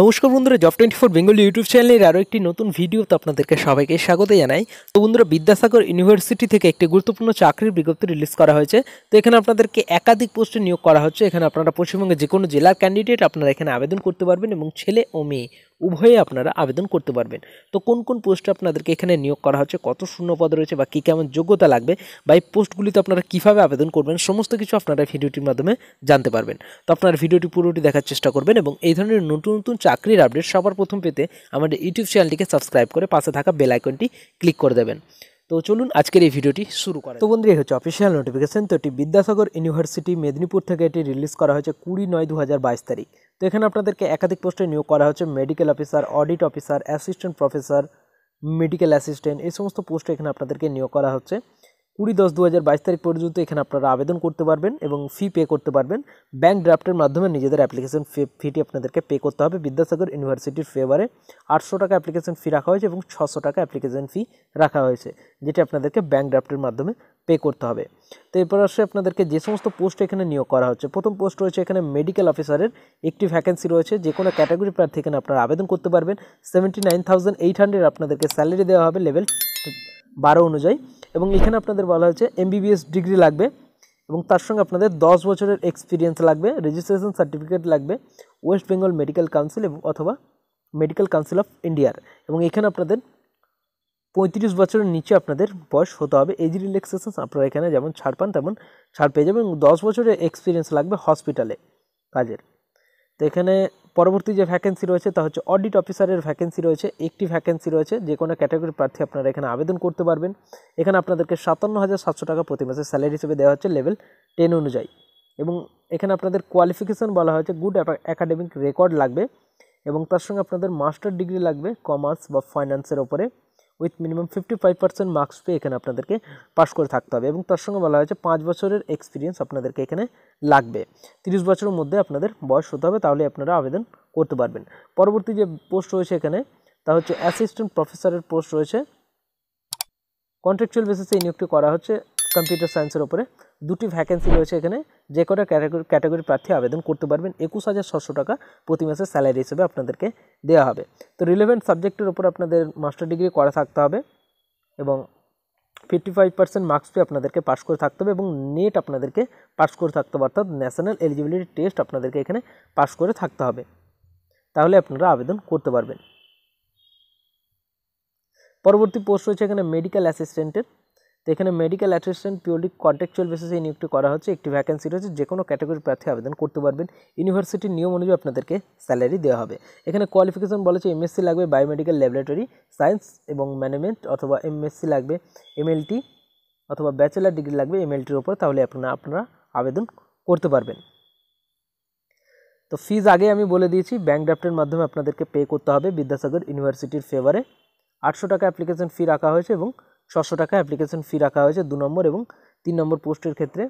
নমস্কার বন্ধুরা job twenty four Bengali YouTube চ্যানেলের আরও একটি নতুন ভিডিওতে আপনাদেরকে সবাইকে স্বাগত জানাই তো বন্ধুরা বিদ্যাসাগর ইউনিভার্সিটি থেকে একটি গুরুত্বপূর্ণ চাকরির বিজ্ঞপ্তি রিলিজ করা হয়েছে তো এখানে আপনাদেরকে একাধিক পোস্টে নিয়োগ করা হচ্ছে এখানে আপনারা পশ্চিমবঙ্গের যে কোনো জেলার ক্যান্ডিডেট আপনারা এখানে আবেদন করতে পারবেন এবং ছেলে ও মেয়ে উভয়ে আপনারা আবেদন করতে পারবেন তো কোন কোন পোস্টে আপনাদেরকে এখানে নিয়োগ করা হচ্ছে কত শূন্য পদ রয়েছে বা কী কেমন যোগ্যতা লাগবে বা এই পোস্টগুলিতে আপনারা কীভাবে আবেদন করবেন সমস্ত কিছু আপনারা ভিডিওটির মাধ্যমে জানতে পারবেন তো আপনারা ভিডিওটি পুরোটি দেখার চেষ্টা করবেন এবং এই ধরনের নতুন নতুন চাকরির আপডেট সবার প্রথম পেতে আমাদের ইউটিউব চ্যানেলটিকে সাবস্ক্রাইব করে পাশে থাকা বেল আইকনটি ক্লিক করে দেবেন তো চলুন আজকের এই ভিডিওটি শুরু করা তো বন্ধুরা এই হচ্ছে অফিসিয়াল নোটিফিকেশন তো এটি বিদ্যাসাগর ইউনিভার্সিটি মেদিনীপুর থেকে এটি রিলিজ করা হয়েছে কুড়ি নয় দু তারিখ তো এখানে আপনাদেরকে একাধিক পোস্টে নিয়োগ করা হচ্ছে medical officer audit officer assistant professor medical assistant এই সমস্ত পোস্টে এখানে আপনাদেরকে নিয়োগ করা হচ্ছে কুড়ি দশ দু হাজার বাইশ তারিখ পর্যন্ত এখানে আপনারা আবেদন করতে পারবেন এবং ফি পে করতে পারবেন ব্যাঙ্ক ড্রাফটের মাধ্যমে নিজেদের অ্যাপ্লিকেশন ফিটি আপনাদেরকে পে করতে হবে বিদ্যাসাগর ইউনিভার্সিটির ফেভারে আটশো টাকা অ্যাপ্লিকেশন ফি রাখা হয়েছে এবং ছশো টাকা অ্যাপ্লিকেশন ফি রাখা হয়েছে যেটি আপনাদেরকে ব্যাংক ড্রাফটের মাধ্যমে পে করতে হবে তো এরপর আসে আপনাদেরকে যে সমস্ত পোস্ট এখানে নিয়োগ করা হচ্ছে প্রথম পোস্ট রয়েছে এখানে মেডিকেল অফিসারের একটি ভ্যাকেন্সি রয়েছে যে কোনো ক্যাটাগরি প্রার্থী এখানে আপনারা আবেদন করতে পারবেন seventy nine thousand eight hundred আপনাদেরকে স্যালারি দেওয়া হবে লেভেল বারো অনুযায়ী এবং এখানে আপনাদের বলা হয়েছে এমবিবিএস ডিগ্রি লাগবে এবং তার সঙ্গে আপনাদের দশ বছরের এক্সপিরিয়েন্স লাগবে রেজিস্ট্রেশন সার্টিফিকেট লাগবে ওয়েস্ট বেঙ্গল মেডিকেল কাউন্সিল এবং অথবা মেডিকেল কাউন্সিল অফ ইন্ডিয়ার এবং এখানে আপনাদের পঁয়ত্রিশ বছরের নিচে আপনাদের বয়স হতে হবে এজ রিল্যাক্সেশন আপনারা এখানে যেমন ছাড় পান তেমন ছাড় পেয়ে যাবেন দশ বছরের এক্সপিরিয়েন্স লাগবে হসপিটালে কাজের তো এখানে পরবর্তী যে ভ্যাকেন্সি রয়েছে তা হচ্ছে অডিট অফিসারের ভ্যাকেন্সি রয়েছে একটি ভ্যাকেন্সি রয়েছে যে কোনো ক্যাটাগরির প্রার্থী আপনারা এখানে আবেদন করতে পারবেন এখানে আপনাদেরকে সাতান্ন হাজার সাতশো টাকা প্রতি মাসে স্যালারি হিসেবে দেওয়া হচ্ছে লেভেল টেন অনুযায়ী এবং এখানে আপনাদের কোয়ালিফিকেশন বলা হয়েছে গুড অ্যাকাডেমিক রেকর্ড লাগবে এবং তার সঙ্গে আপনাদের মাস্টার ডিগ্রি লাগবে কমার্স বা ফাইন্যান্সের ওপরে with minimum fifty five percent marks পেয়ে এখানে আপনাদেরকে পাস করে থাকতে হবে এবং তার সঙ্গে বলা হয়েছে পাঁচ বছরের এক্সপিরিয়েন্স আপনাদেরকে এখানে লাগবে তিরিশ বছরের মধ্যে আপনাদের বয়স হতে হবে তাহলে আপনারা আবেদন করতে পারবেন পরবর্তী যে পোস্ট রয়েছে এখানে তা হচ্ছে অ্যাসিস্ট্যান্ট প্রফেসরের পোস্ট রয়েছে কন্ট্রাকচুয়াল বেসিসে নিয়োগটি করা হচ্ছে কম্পিউটার সায়েন্সের ওপরে দুটি ভ্যাকেন্সি রয়েছে এখানে যে কটা ক্যাটাগরি ক্যাটাগরি প্রার্থী আবেদন করতে পারবেন একুশ হাজার ছশো টাকা প্রতি মাসের স্যালারি হিসেবে আপনাদেরকে দেওয়া হবে তো রিলেভেন্ট সাবজেক্টের ওপর আপনাদের মাস্টার ডিগ্রি করা থাকতে হবে এবং ফিফটি ফাইভ পার্সেন্ট মার্কস পেয়ে আপনাদেরকে পাস করে থাকতে হবে এবং নেট আপনাদেরকে পাস করে থাকতে হবে অর্থাৎ ন্যাশনাল এলিজিবিলিটি টেস্ট আপনাদেরকে এখানে পাস করে থাকতে হবে তাহলে আপনারা আবেদন করতে পারবেন পরবর্তী পোস্ট রয়েছে এখানে মেডিকেল অ্যাসিস্ট্যান্টের তো এখানে মেডিকেল অ্যাসিস্ট্যান্ট পিওরলি কন্ট্রাকচুয়াল বেসিসে নিয়োগটি করা হচ্ছে একটি ভ্যাকেন্সি রয়েছে যে কোনো ক্যাটাগরির প্রার্থী আবেদন করতে পারবেন ইউনিভার্সিটির নিয়ম অনুযায়ী আপনাদেরকে স্যালারি দেওয়া হবে এখানে কোয়ালিফিকেশন বলেছে এমএসসি লাগবে বায়োমেডিক্যাল ল্যাবরেটরি সায়েন্স এবং ম্যানেজমেন্ট অথবা এমএসসি লাগবে এমএলটি অথবা ব্যাচেলার ডিগ্রি লাগবে এমএলটির ওপর তাহলে আপনারা আপনারা আবেদন করতে পারবেন তো ফিজ আগে আমি বলে দিয়েছি ব্যাঙ্ক ড্রাফ্টের মাধ্যমে আপনাদেরকে পে করতে হবে বিদ্যাসাগর ইউনিভার্সিটির ফেভারে আটশো টাকা অ্যাপ্লিকেশন ফি রাখা হয়েছে এবং ছশো টাকা অ্যাপ্লিকেশন ফি রাখা হয়েছে দু নম্বর এবং তিন নম্বর পোস্টের ক্ষেত্রে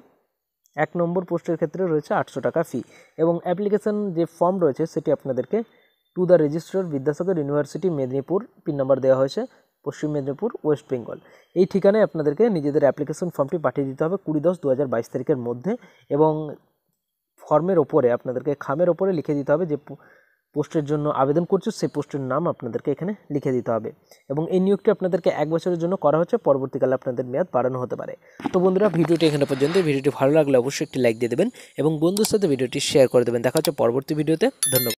এক নম্বর পোস্টের ক্ষেত্রে রয়েছে আটশো টাকা ফি এবং অ্যাপ্লিকেশন যে ফর্ম রয়েছে সেটি আপনাদেরকে to the registrar Vidyasagar university Medinipur pin number দেওয়া হয়েছে পশ্চিম মেদিনীপুর ওয়েস্ট বেঙ্গল এই ঠিকানায় আপনাদেরকে নিজেদের অ্যাপ্লিকেশন ফর্মটি পাঠিয়ে দিতে হবে কুড়ি দশ দু তারিখের মধ্যে এবং ফর্মের ওপরে আপনাদেরকে খামের ওপরে লিখে দিতে হবে যে পোস্টের জন্য আবেদন করছো সেই পোস্টের নাম আপনাদেরকে এখানে লিখে দিতে হবে এবং এই নিয়োগটি আপনাদেরকে এক বছরের জন্য করা হচ্ছে পরবর্তীকালে আপনাদের মেয়াদ বাড়ানো হতে পারে তো বন্ধুরা ভিডিওটি এখানে পর্যন্ত ভিডিওটি ভালো লাগলে অবশ্যই একটি লাইক দিয়ে দেবেন এবং বন্ধুর সাথে ভিডিওটি শেয়ার করে দেবেন দেখা হচ্ছে পরবর্তী ভিডিওতে ধন্যবাদ